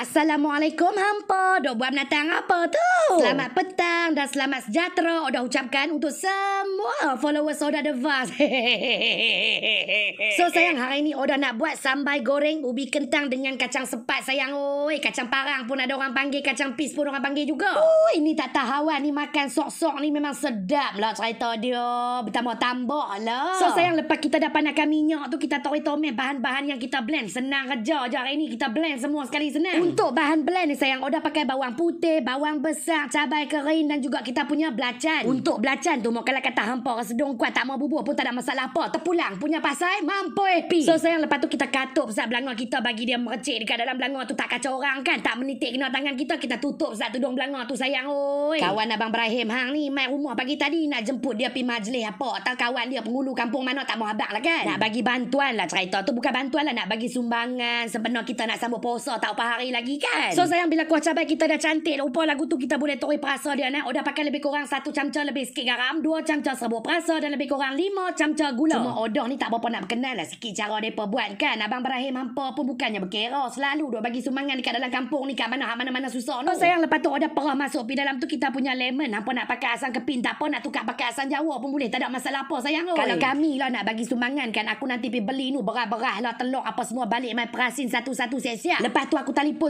Assalamualaikum hampa. Dok buat menatang apa tu? Selamat petang dan selamat sejahtera Odah oh, ucapkan untuk semua followers Soda The Vast. so sayang hari ini oda nak buat sambal goreng ubi kentang dengan kacang sepat sayang. Oi, kacang parang pun ada orang panggil, kacang pis pun orang panggil juga. Oh, ini tak tahu hawa ah, ni makan sok-sok ni memang sedap lah cerita dia. Bertambah-tambah lah. So sayang lepas kita dah panaskan minyak tu kita tori-tomen bahan-bahan yang kita blend. Senang kerja je hari ni kita blend semua sekali senang. Untuk bahan blend ni sayang Oda pakai bawang putih Bawang besar Cabai kering Dan juga kita punya belacan Untuk belacan tu Mau kalau kata hampa Rasa kuat Tak mau bubur pun Tak ada masalah apa Terpulang Punya pasai Mampu epi So sayang lepas tu Kita katup pesat belanga kita Bagi dia mercik Dekat dalam belanga tu Tak kacau orang kan Tak menitik kena tangan kita Kita tutup pesat tudung belanga tu sayang Oi. Kawan Abang Ibrahim Hang ni main rumah pagi tadi Nak jemput dia pergi majlis apa ya, Atau kawan dia pengulu kampung mana Tak mau abang lah kan Nak bagi bantuan lah cerita tu Bukan bantuan lah Nak bagi sumbangan Sebenarnya kita nak sambut puasa Tak apa hari lagi lagi kan So sayang bila kuah cabai kita dah cantik Rupa lagu tu kita boleh tori perasa dia nak Udah pakai lebih kurang satu camca lebih sikit garam Dua camca serbuk perasa Dan lebih kurang lima camca gula Cuma odoh ni tak berapa nak berkenal lah sikit cara mereka buat kan Abang Barahim hampa pun bukannya berkira Selalu dia bagi sumangan dekat dalam kampung ni Kat mana mana-mana susah ni So oh, sayang lepas tu ada perah masuk di dalam tu kita punya lemon Hampa nak pakai asam keping Tak apa nak tukar pakai asam jawa pun boleh Tak ada masalah apa sayang oi. Kalau kami lah nak bagi sumangan kan Aku nanti pergi beli ni Berah-berah lah telur apa semua Balik main perasin satu-satu siap-siap Lepas tu aku telefon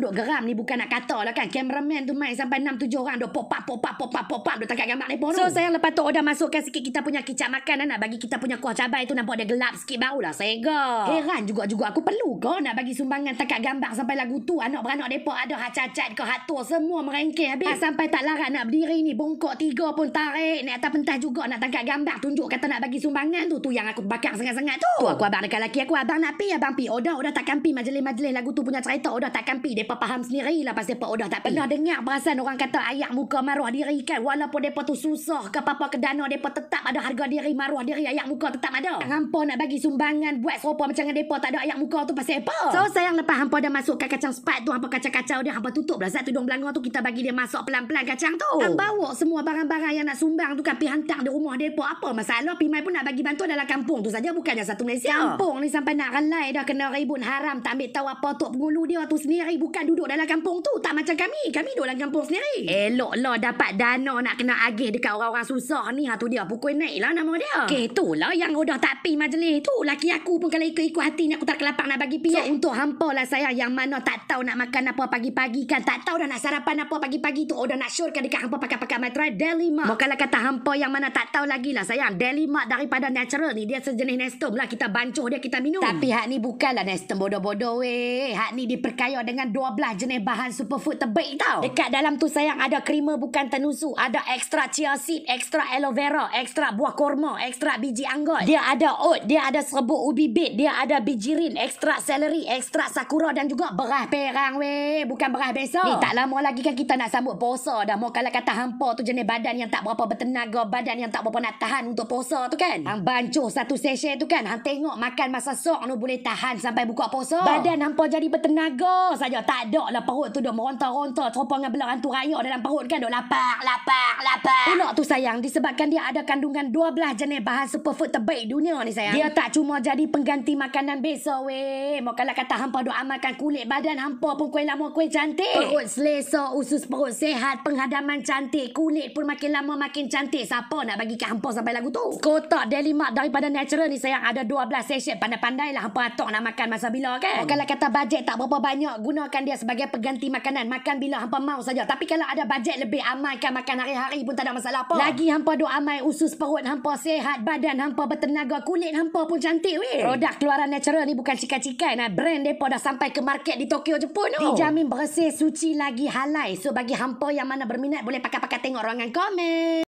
duk geram ni bukan nak kata lah kan. Kameraman tu main sampai enam tujuh orang duk pop up pop up pop up duk tangkap gambar ni pun. So saya lepas tu order masukkan sikit kita punya kicap makan lah, nak bagi kita punya kuah cabai tu nampak dia gelap sikit barulah sega. Heran juga juga aku perlu ke nak bagi sumbangan tangkap gambar sampai lagu tu anak beranak depa ada hacacat ke hatu semua merengkeh habis. Ha, sampai tak larat nak berdiri ni bongkok tiga pun tarik nak atas pentas juga nak tangkap gambar tunjuk kata nak bagi sumbangan tu tu yang aku bakar sangat-sangat tu. Tu aku abang dekat laki aku abang nak pi abang pi order order takkan pi majlis-majlis lagu tu punya cerita order takkan pi mereka faham sendiri lah pasal Pak Odah tak pernah eh. dengar perasaan orang kata ayak muka maruah diri kan walaupun mereka tu susah ke Papa apa ke dana mereka tetap ada harga diri maruah diri ayak muka tetap ada hampa nak bagi sumbangan buat serupa macam dengan mereka tak ada ayak muka tu pasal apa so sayang lepas hampa dah masuk ke kacang spat tu hampa kacau-kacau dia hampa tutup lah zat tudung belangor tu kita bagi dia masuk pelan-pelan kacang tu hampa kan bawa semua barang-barang yang nak sumbang tu kan pergi hantar di rumah mereka apa masalah pimai pun nak bagi bantuan dalam kampung tu saja bukannya satu Malaysia kampung ni sampai nak relai dah kena ribut haram tak ambil tahu apa tu pengulu dia tu sendiri bukan bukan duduk dalam kampung tu. Tak macam kami. Kami duduk dalam kampung sendiri. Elok lah dapat dana nak kena agih dekat orang-orang susah ni. Ha, tu dia pukul naik lah nama dia. Okay, tu lah yang udah tak pi majlis tu. Laki aku pun kalau ikut-ikut hati ni aku tak kelapak nak bagi pi. So, untuk hampa lah sayang yang mana tak tahu nak makan apa pagi-pagi kan. Tak tahu dah nak sarapan apa pagi-pagi tu. Udah nak syurkan dekat hampa pakai-pakai matra. Delima. Bukanlah kata hampa yang mana tak tahu lagi lah sayang. Delima daripada natural ni. Dia sejenis nestum lah. Kita bancuh dia, kita minum. Tapi hak ni bukanlah nestum bodoh-bodoh weh. Hak ni diperkaya dengan 12 jenis bahan superfood terbaik tau. Dekat dalam tu sayang ada creamer bukan tenusu, ada extra chia seed, extra aloe vera, extra buah korma, extra biji anggur. Dia ada oat, dia ada serbuk ubi bit, dia ada biji rin, extra celery, extra sakura dan juga beras perang weh, bukan beras biasa. Ni tak lama lagi kan kita nak sambut puasa dah. Mau kalau kata hampa tu jenis badan yang tak berapa bertenaga, badan yang tak berapa nak tahan untuk puasa tu kan. Hang bancuh satu sesej tu kan. Hang tengok makan masa sok tu boleh tahan sampai buka puasa. Badan hampa jadi bertenaga saja tak ada lah perut tu dok meronta-ronta terpa dengan belah hantu raya dalam perut kan dok lapar lapar lapar anak tu sayang disebabkan dia ada kandungan 12 jenis bahan superfood terbaik dunia ni sayang dia tak cuma jadi pengganti makanan biasa we, mau kalau kata hampa dok amalkan kulit badan hampa pun kuih lama kuih cantik perut selesa usus perut sehat penghadaman cantik kulit pun makin lama makin cantik siapa nak bagi kat hampa sampai lagu tu kotak delimak daripada natural ni sayang ada 12 sachet pandai-pandailah hampa atok nak makan masa bila kan Mau kalau kata bajet tak berapa banyak gunakan jadikan dia sebagai pengganti makanan. Makan bila hampa mau saja. Tapi kalau ada bajet lebih amalkan makan hari-hari pun tak ada masalah apa. Lagi hampa duk amai usus perut hampa sehat, badan hampa bertenaga, kulit hampa pun cantik weh. Produk keluaran natural ni bukan cikai-cikai. Nah, brand depa dah sampai ke market di Tokyo Jepun tu. Oh. Dijamin bersih, suci lagi halal. So bagi hampa yang mana berminat boleh pakai-pakai tengok ruangan komen.